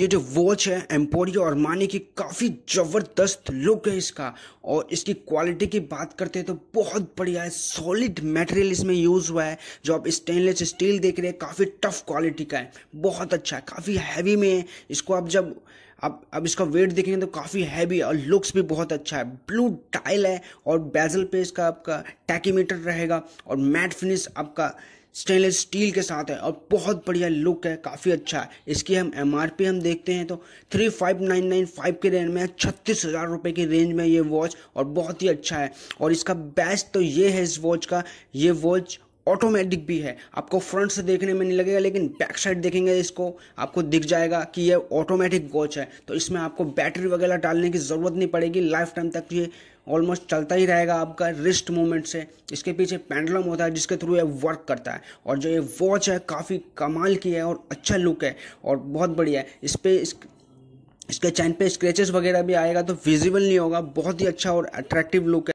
ये जो वॉच है एम्पोरियो और माने की काफ़ी ज़बरदस्त लुक है इसका और इसकी क्वालिटी की बात करते हैं तो बहुत बढ़िया है सॉलिड मटेरियल इसमें यूज़ हुआ है जो आप स्टेनलेस स्टील देख रहे हैं काफ़ी टफ क्वालिटी का है बहुत अच्छा है काफ़ी हैवी में है इसको आप जब अब अब इसका वेट देखेंगे तो काफ़ी हैवी और लुक्स भी बहुत अच्छा है ब्लू टाइल है और बेजल पे इसका आपका टैकीमीटर रहेगा और मैट फिनिश आपका स्टेनलेस स्टील के साथ है और बहुत बढ़िया लुक है काफ़ी अच्छा है इसकी हम एम हम देखते हैं तो three five nine nine five के रेंज में छत्तीस हज़ार रुपये की रेंज में ये वॉच और बहुत ही अच्छा है और इसका बेस्ट तो ये है इस वॉच का ये वॉच ऑटोमेटिक भी है आपको फ्रंट से देखने में नहीं लगेगा लेकिन बैक साइड देखेंगे इसको आपको दिख जाएगा कि ये ऑटोमेटिक वॉच है तो इसमें आपको बैटरी वगैरह डालने की ज़रूरत नहीं पड़ेगी लाइफ टाइम तक ये ऑलमोस्ट चलता ही रहेगा आपका रिस्ट मूवमेंट से इसके पीछे पेंडलम होता है जिसके थ्रू ये वर्क करता है और जो ये वॉच है काफ़ी कमाल की है और अच्छा लुक है और बहुत बढ़िया है इस पर इस इसके चैन पे स्क्रैचेस वगैरह भी आएगा तो विजिबल नहीं होगा बहुत ही अच्छा और अट्रैक्टिव लुक है